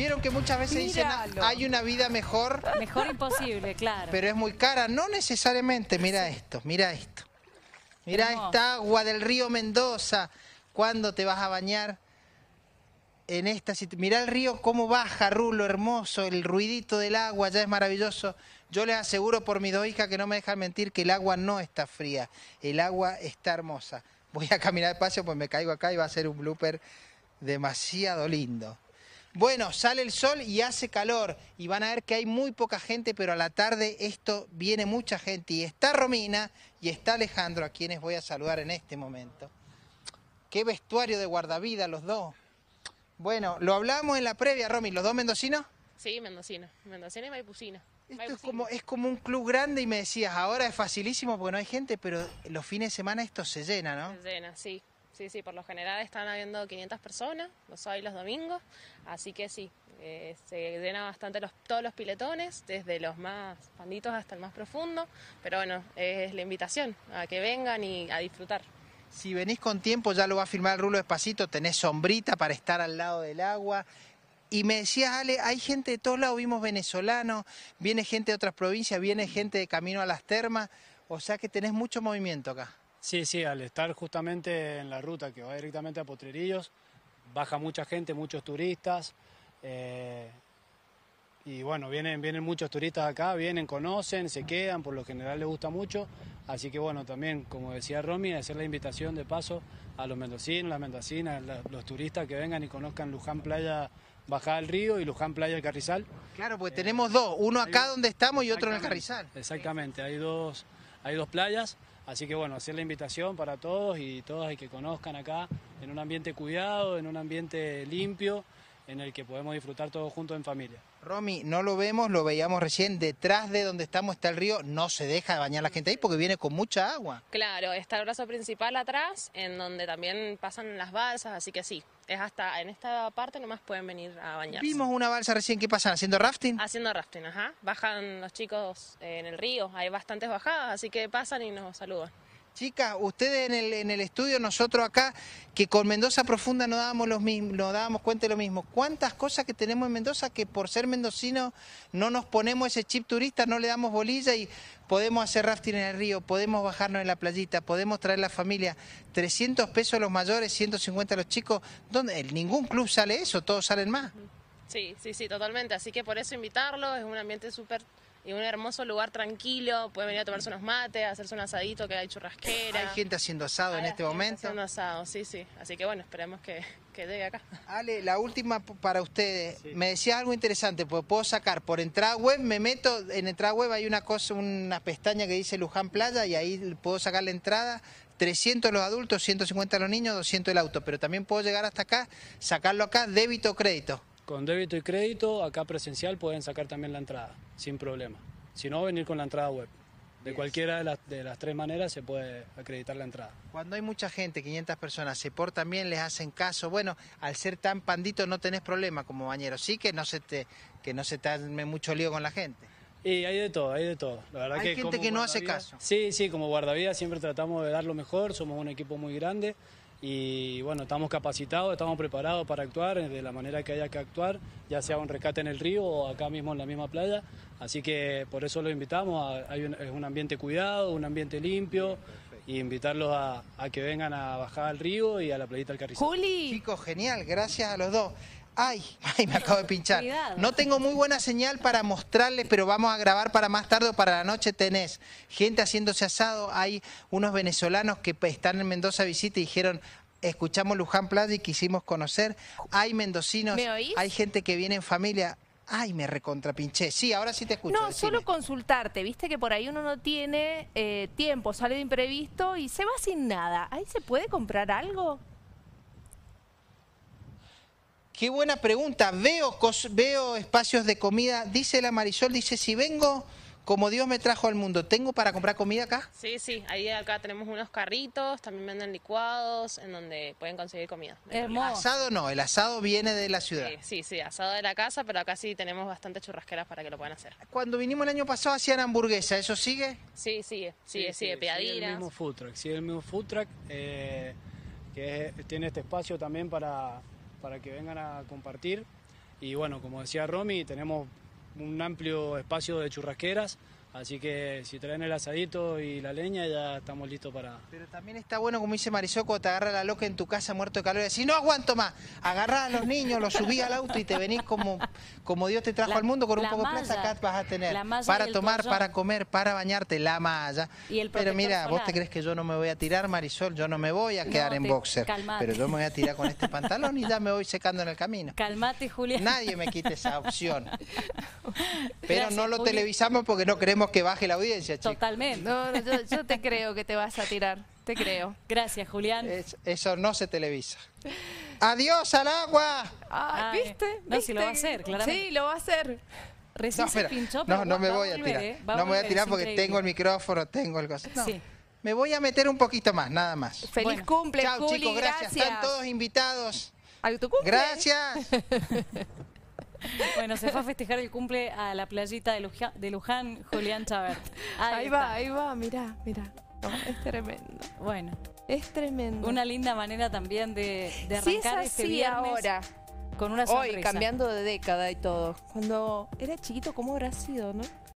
Vieron que muchas veces dicen ah, hay una vida mejor. Mejor imposible, claro. Pero es muy cara, no necesariamente. Mira esto, mira esto. Mira esta agua del río Mendoza. ¿Cuándo te vas a bañar? En esta situación? mira el río cómo baja, Rulo, hermoso. El ruidito del agua ya es maravilloso. Yo les aseguro por mis dos hijas que no me dejan mentir que el agua no está fría. El agua está hermosa. Voy a caminar despacio pues me caigo acá y va a ser un blooper demasiado lindo. Bueno, sale el sol y hace calor y van a ver que hay muy poca gente, pero a la tarde esto viene mucha gente y está Romina y está Alejandro, a quienes voy a saludar en este momento. Qué vestuario de guardavida los dos. Bueno, lo hablamos en la previa, Romy, ¿los dos mendocinos? Sí, mendocino, mendocino y maipucina. Esto es como, es como un club grande y me decías, ahora es facilísimo porque no hay gente, pero los fines de semana esto se llena, ¿no? Se llena, sí. Sí, sí, por lo general están habiendo 500 personas los sábados y los domingos, así que sí, eh, se llena bastante los, todos los piletones, desde los más panditos hasta el más profundo, pero bueno, es la invitación a que vengan y a disfrutar. Si venís con tiempo, ya lo va a firmar Rulo Despacito, tenés sombrita para estar al lado del agua. Y me decías, Ale, hay gente de todos lados, vimos venezolanos, viene gente de otras provincias, viene gente de camino a las termas, o sea que tenés mucho movimiento acá. Sí, sí, al estar justamente en la ruta que va directamente a Potrerillos, baja mucha gente, muchos turistas. Eh, y bueno, vienen, vienen muchos turistas acá, vienen, conocen, se quedan, por lo general les gusta mucho. Así que bueno, también, como decía Romy, hacer la invitación de paso a los mendocinos, las mendocinas, los turistas que vengan y conozcan Luján Playa Bajada del Río y Luján Playa del Carrizal. Claro, pues eh, tenemos dos, uno acá donde estamos y otro en el Carrizal. Exactamente, hay dos, hay dos playas. Así que bueno, hacer la invitación para todos y todas y que conozcan acá en un ambiente cuidado, en un ambiente limpio en el que podemos disfrutar todos juntos en familia. Romy, no lo vemos, lo veíamos recién, detrás de donde estamos está el río, no se deja bañar la gente ahí porque viene con mucha agua. Claro, está el brazo principal atrás, en donde también pasan las balsas, así que sí, es hasta en esta parte nomás pueden venir a bañar. Vimos una balsa recién, ¿qué pasan? ¿Haciendo rafting? Haciendo rafting, ajá. Bajan los chicos eh, en el río, hay bastantes bajadas, así que pasan y nos saludan. Chicas, ustedes en el, en el estudio, nosotros acá, que con Mendoza Profunda no dábamos, los mismos, no dábamos cuenta de lo mismo. ¿Cuántas cosas que tenemos en Mendoza que por ser mendocinos no nos ponemos ese chip turista, no le damos bolilla y podemos hacer rafting en el río, podemos bajarnos en la playita, podemos traer la familia, 300 pesos los mayores, 150 los chicos, ¿dónde? ningún club sale eso, todos salen más. Sí, sí, sí, totalmente, así que por eso invitarlo, es un ambiente súper y un hermoso lugar tranquilo, pueden venir a tomarse unos mates, hacerse un asadito que hay churrasquera. Hay gente haciendo asado en este momento. Haciendo asado, sí, sí. Así que bueno, esperemos que, que llegue acá. Ale, la última para ustedes. Me decías algo interesante, pues puedo sacar por entrada web, me meto, en entrada web hay una cosa, una pestaña que dice Luján Playa y ahí puedo sacar la entrada. 300 los adultos, 150 los niños, 200 el auto, pero también puedo llegar hasta acá, sacarlo acá, débito o crédito. Con débito y crédito, acá presencial pueden sacar también la entrada, sin problema. Si no, venir con la entrada web. De cualquiera de las, tres maneras se puede acreditar la entrada. Cuando hay mucha gente, 500 personas, se portan bien, les hacen caso. Bueno, al ser tan pandito no tenés problema como bañero. Sí que no se te, que no se te mucho lío con la gente. Y hay de todo, hay de todo. La verdad hay gente que no hace caso. Sí, sí, como guardavidas siempre tratamos de dar lo mejor, somos un equipo muy grande y bueno, estamos capacitados, estamos preparados para actuar eh, de la manera que haya que actuar, ya sea un rescate en el río o acá mismo en la misma playa. Así que por eso los invitamos, un, es un ambiente cuidado, un ambiente limpio. Y e invitarlos a, que vengan a bajar al río y a la playita del Carrizal. Juli. Chicos, genial, gracias a los dos. Ay, me acabo de pinchar. No tengo muy buena señal para mostrarles, pero vamos a grabar para más tarde para la noche. Tenés gente haciéndose asado. Hay unos venezolanos que están en Mendoza visita y dijeron, escuchamos Luján Plaza y quisimos conocer. Hay mendocinos, hay gente que viene en familia. Ay, me recontrapinché. Sí, ahora sí te escucho. No, solo consultarte. Viste que por ahí uno no tiene eh, tiempo, sale de imprevisto y se va sin nada. ¿Ahí se puede comprar algo? Qué buena pregunta. Veo, veo espacios de comida. Dice la Marisol, dice, si vengo como Dios me trajo al mundo, ¿tengo para comprar comida acá? Sí, sí. Ahí acá tenemos unos carritos, también venden licuados, en donde pueden conseguir comida. El asado no, el asado viene de la ciudad. Sí, sí, asado de la casa, pero acá sí tenemos bastantes churrasqueras para que lo puedan hacer. Cuando vinimos el año pasado hacían hamburguesa, ¿eso sigue? Sí, sigue, sigue, sí, sigue, sí, el mismo food truck, el eh, mismo food que tiene este espacio también para para que vengan a compartir. Y bueno, como decía Romy, tenemos un amplio espacio de churrasqueras Así que si traen el asadito y la leña, ya estamos listos para. Pero también está bueno, como dice Marisoco, te agarra la loca en tu casa muerto de calor y decís, no aguanto más. agarra a los niños, los subí al auto y te venís como, como Dios te trajo al mundo con un poco de plata acá vas a tener. Para tomar, para comer, para bañarte, la malla. Pero mira, vos te crees que yo no me voy a tirar, Marisol, yo no me voy a quedar en boxer. Pero yo me voy a tirar con este pantalón y ya me voy secando en el camino. Calmate, Julián. Nadie me quite esa opción. Pero no lo televisamos porque no queremos que baje la audiencia, chicos. Totalmente. yo, te creo que te vas a tirar. Te creo. Gracias, Julián. eso no se televisa. ¡Adiós al agua! ¿viste? No, si lo va a hacer, claramente. Sí, lo va a hacer. Recién no, se no, no, me voy a, tirar. no me voy a tirar porque tengo el micrófono, tengo el cosa. Sí. Me voy a meter un poquito más, nada más. Feliz cumple, Chao, chicos, gracias. gracias. Están todos invitados. A tu cumple. Gracias. Bueno, se fue a festejar el cumple a la playita de, Luján, Julián Chabert. Ahí, va, ahí va, mirá, mirá. es tremendo. Bueno. Es tremendo. Una linda manera también de, de arrancar este sí viernes ahora. Con una sonrisa. Hoy, cambiando de década y todo. Cuando era chiquito, ¿cómo habrá sido, no?